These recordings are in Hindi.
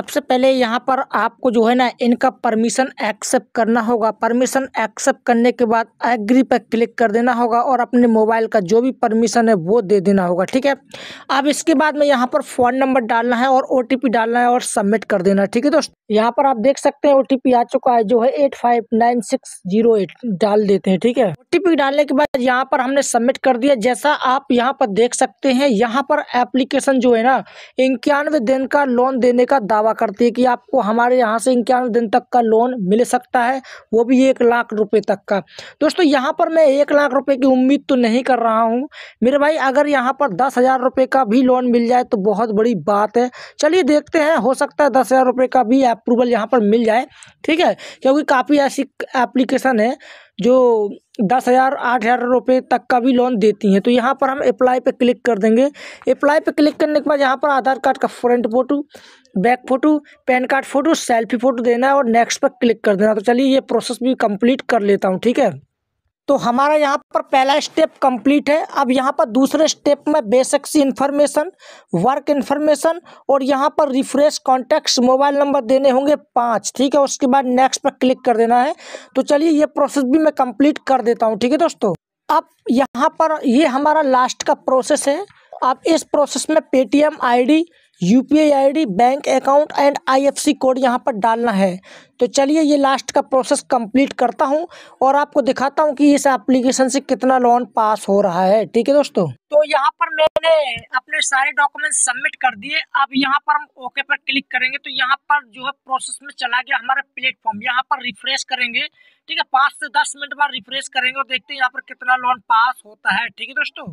सबसे पहले यहाँ पर आपको जो है ना इनका परमिशन एक्सेप्ट करना होगा परमिशन एक्सेप्ट करने के बाद एग्री पर क्लिक कर देना होगा और अपने मोबाइल का जो भी परमिशन है वो दे देना होगा ठीक है अब इसके बाद में यहाँ पर फ़ोन नंबर डालना है और ओ डालना है और सबमिट कर देना ठीक है दोस्त यहाँ पर आप देख सकते हैं ओ आ चुका है जो है एट डाल देते हैं ठीक है ओ डालने के बाद यहाँ पर हमने सबमिट कर दिया जैसा आप यहाँ पर देख सकते हैं यहाँ पर एप्लीकेशन जो है ना इक्यानवे दिन का लोन देने का दावा दावा करती है कि आपको हमारे यहाँ से इक्यावन दिन तक का लोन मिल सकता है वो भी एक लाख रुपये तक का दोस्तों यहाँ पर मैं एक लाख रुपये की उम्मीद तो नहीं कर रहा हूँ मेरे भाई अगर यहाँ पर दस हज़ार रुपये का भी लोन मिल जाए तो बहुत बड़ी बात है चलिए देखते हैं हो सकता है दस हज़ार रुपये का भी अप्रूवल यहाँ पर मिल जाए ठीक है क्योंकि काफ़ी ऐसी एप्लीकेशन है जो दस हज़ार आठ हज़ार रुपये तक का भी लोन देती हैं तो यहाँ पर हम अप्लाई पे क्लिक कर देंगे अप्लाई पे क्लिक करने के बाद यहाँ पर आधार कार्ड का front photo back photo PAN card photo selfie photo देना है और नेक्स्ट पर क्लिक कर देना तो चलिए ये प्रोसेस भी कंप्लीट कर लेता हूँ ठीक है तो हमारा यहाँ पर पहला स्टेप कंप्लीट है अब यहाँ पर दूसरे स्टेप में बेसिक सी इन्फॉर्मेशन वर्क इन्फॉर्मेशन और यहाँ पर रिफ्रेश कॉन्टैक्ट्स मोबाइल नंबर देने होंगे पाँच ठीक है उसके बाद नेक्स्ट पर क्लिक कर देना है तो चलिए ये प्रोसेस भी मैं कंप्लीट कर देता हूँ ठीक है दोस्तों अब यहाँ पर ये हमारा लास्ट का प्रोसेस है आप इस प्रोसेस में Paytm I U P I bank account and I code यहाँ पर डालना है तो चलिए ये लास्ट का प्रोसेस कंप्लीट करता हूँ और आपको दिखाता हूँ कि इस एप्लीकेशन से कितना लोन पास हो रहा है ठीक है दोस्तों तो यहाँ पर मैंने अपने सारे डॉक्यूमेंट सबमिट कर दिए अब यहाँ पर हम ओके पर क्लिक करेंगे तो यहाँ पर जो है प्रोसेस में चला गया हमारा प्लेटफॉर्म यहाँ पर रिफ्रेश करेंगे ठीक है पाँच से दस मिनट बाद रिफ्रेश करेंगे और देखते हैं यहाँ पर कितना लोन पास होता है ठीक है दोस्तों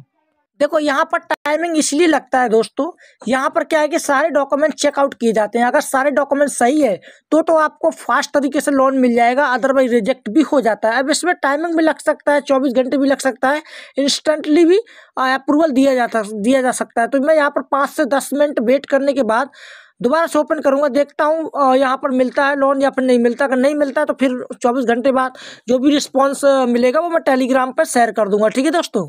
देखो यहाँ पर टाइमिंग इसलिए लगता है दोस्तों यहाँ पर क्या है कि सारे डॉक्यूमेंट चेकआउट किए जाते हैं अगर सारे डॉक्यूमेंट सही है तो तो आपको फास्ट तरीके से लोन मिल जाएगा अदरवाइज रिजेक्ट भी हो जाता है अब इसमें टाइमिंग भी लग सकता है चौबीस घंटे भी लग सकता है इंस्टेंटली भी अप्रूवल दिया जाता दिया जा सकता है तो मैं यहाँ पर पाँच से दस मिनट वेट करने के बाद दोबारा से ओपन करूँगा देखता हूँ यहाँ पर मिलता है लोन या फिर नहीं मिलता अगर नहीं मिलता तो फिर चौबीस घंटे बाद जो भी रिस्पॉन्स मिलेगा वो मैं टेलीग्राम पर शेयर कर दूंगा ठीक है दोस्तों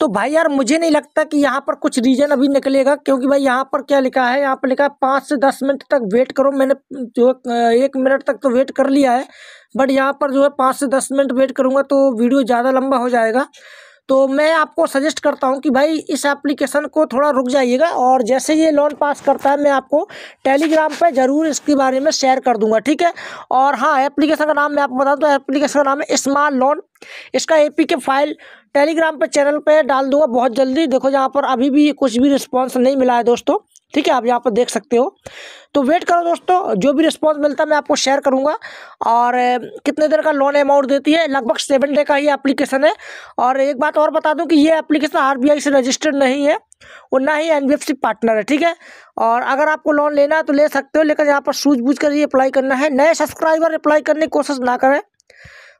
तो भाई यार मुझे नहीं लगता कि यहाँ पर कुछ रीज़न अभी निकलेगा क्योंकि भाई यहाँ पर क्या लिखा है यहाँ पर लिखा है पाँच से दस मिनट तक वेट करो मैंने जो एक मिनट तक तो वेट कर लिया है बट यहाँ पर जो है पाँच से दस मिनट वेट करूँगा तो वीडियो ज़्यादा लंबा हो जाएगा तो मैं आपको सजेस्ट करता हूं कि भाई इस एप्लीकेशन को थोड़ा रुक जाइएगा और जैसे ये लोन पास करता है मैं आपको टेलीग्राम पर ज़रूर इसके बारे में शेयर कर दूंगा ठीक है और हाँ एप्लीकेशन का नाम मैं आपको बता दूँ एप्लीकेशन तो का नाम है स्मार्ट लोन इसका ए के फाइल टेलीग्राम पे चैनल पे डाल दूंगा बहुत जल्दी देखो यहाँ पर अभी भी कुछ भी रिस्पॉन्स नहीं मिला है दोस्तों ठीक है आप यहाँ पर देख सकते हो तो वेट करो दोस्तों जो भी रिस्पॉन्स मिलता है मैं आपको शेयर करूँगा और कितने देर का लोन अमाउंट देती है लगभग सेवन डे का ही एप्लीकेशन है और एक बात और बता दूँ कि ये एप्लीकेशन आर से रजिस्टर्ड नहीं है और ना ही एन पार्टनर है ठीक है और अगर आपको लोन लेना है तो ले सकते हो लेकिन यहाँ पर सूझबूझ कर ही अप्लाई करना है नए सब्सक्राइबर अप्लाई करने की कोशिश ना करें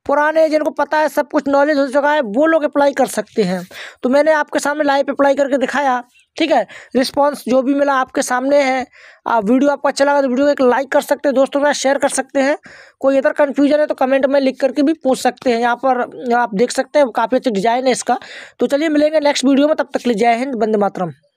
पुराने जिनको पता है सब कुछ नॉलेज हो चुका है वो लोग अप्लाई कर सकते हैं तो मैंने आपके सामने लाइव अप्लाई करके दिखाया ठीक है रिस्पॉन्स जो भी मिला आपके सामने है आप वीडियो आपको अच्छा लगा तो वीडियो को एक लाइक कर सकते हैं दोस्तों के साथ शेयर कर सकते हैं कोई इधर कन्फ्यूजन है तो कमेंट में लिख करके भी पूछ सकते हैं यहाँ पर आप देख सकते हैं काफ़ी अच्छी डिज़ाइन है इसका तो चलिए मिलेंगे नेक्स्ट वीडियो में तब तक ले जय हिंद बंद मातरम